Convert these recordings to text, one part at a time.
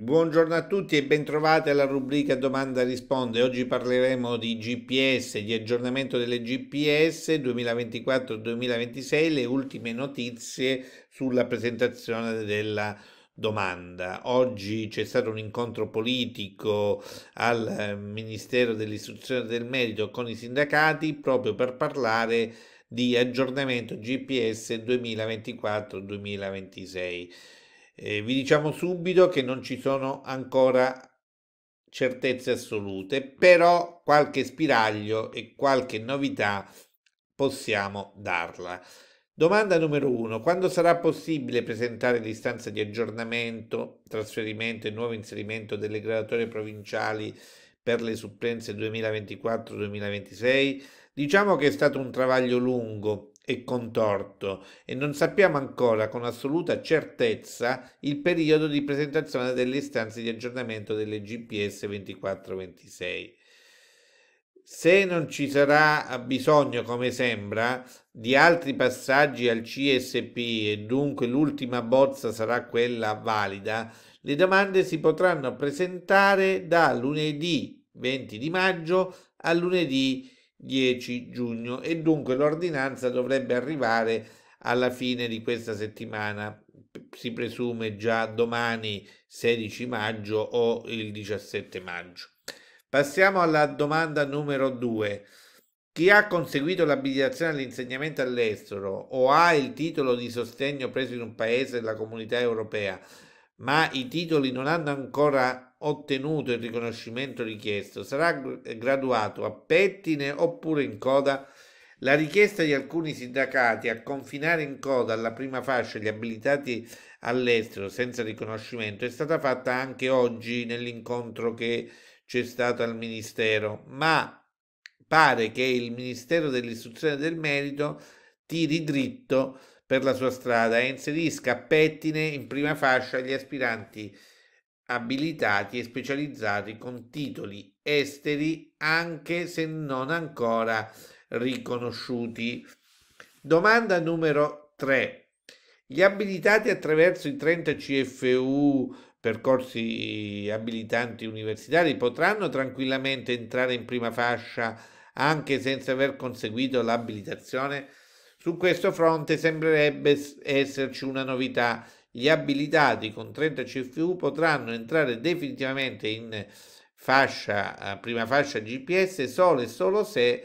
Buongiorno a tutti e bentrovati alla rubrica Domanda Risponde. Oggi parleremo di GPS, di aggiornamento delle GPS 2024-2026, le ultime notizie sulla presentazione della domanda. Oggi c'è stato un incontro politico al Ministero dell'Istruzione del Merito con i sindacati proprio per parlare di aggiornamento GPS 2024-2026. Eh, vi diciamo subito che non ci sono ancora certezze assolute, però qualche spiraglio e qualche novità possiamo darla. Domanda numero uno, Quando sarà possibile presentare l'istanza di aggiornamento, trasferimento e nuovo inserimento delle graduatorie provinciali per le supplenze 2024-2026? Diciamo che è stato un travaglio lungo e contorto e non sappiamo ancora con assoluta certezza il periodo di presentazione delle istanze di aggiornamento delle GPS 24-26. Se non ci sarà bisogno, come sembra, di altri passaggi al CSP e dunque l'ultima bozza sarà quella valida, le domande si potranno presentare da lunedì 20 di maggio a lunedì 10 giugno e dunque l'ordinanza dovrebbe arrivare alla fine di questa settimana, si presume già domani 16 maggio o il 17 maggio. Passiamo alla domanda numero 2. Chi ha conseguito l'abilitazione all'insegnamento all'estero o ha il titolo di sostegno preso in un paese della comunità europea, ma i titoli non hanno ancora ottenuto il riconoscimento richiesto sarà eh, graduato a pettine oppure in coda. La richiesta di alcuni sindacati a confinare in coda alla prima fascia gli abilitati all'estero senza riconoscimento è stata fatta anche oggi nell'incontro che c'è stato al Ministero, ma pare che il Ministero dell'Istruzione del Merito tiri dritto per la sua strada e inserisca a pettine in prima fascia gli aspiranti abilitati e specializzati con titoli esteri anche se non ancora riconosciuti. Domanda numero 3. Gli abilitati attraverso i 30 CFU percorsi abilitanti universitari potranno tranquillamente entrare in prima fascia anche senza aver conseguito l'abilitazione? Su questo fronte sembrerebbe esserci una novità gli abilitati con 30 CFU potranno entrare definitivamente in fascia, eh, prima fascia GPS solo e solo se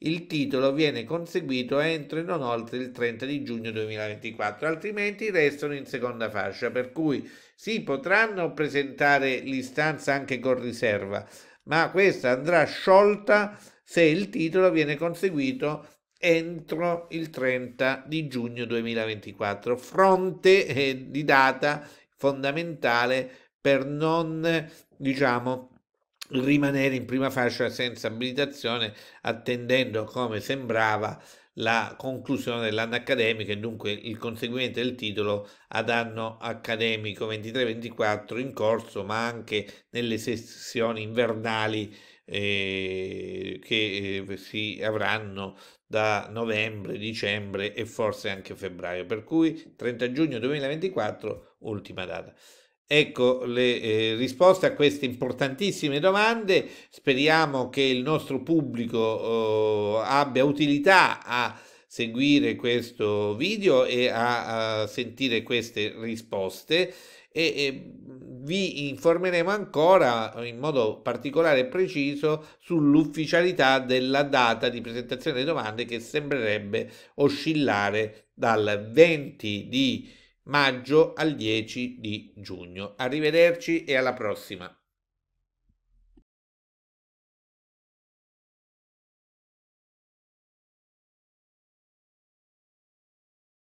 il titolo viene conseguito entro e non oltre il 30 di giugno 2024, altrimenti restano in seconda fascia, per cui si potranno presentare l'istanza anche con riserva, ma questa andrà sciolta se il titolo viene conseguito entro il 30 di giugno 2024, fronte eh, di data fondamentale per non, diciamo, rimanere in prima fascia senza abilitazione, attendendo come sembrava la conclusione dell'anno accademico e dunque il conseguimento del titolo ad anno accademico 23-24 in corso, ma anche nelle sessioni invernali eh, che eh, si avranno da novembre, dicembre e forse anche febbraio, per cui 30 giugno 2024, ultima data. Ecco le eh, risposte a queste importantissime domande, speriamo che il nostro pubblico oh, abbia utilità a seguire questo video e a, a sentire queste risposte e, e vi informeremo ancora in modo particolare e preciso sull'ufficialità della data di presentazione delle domande che sembrerebbe oscillare dal 20 di maggio al 10 di giugno. Arrivederci e alla prossima.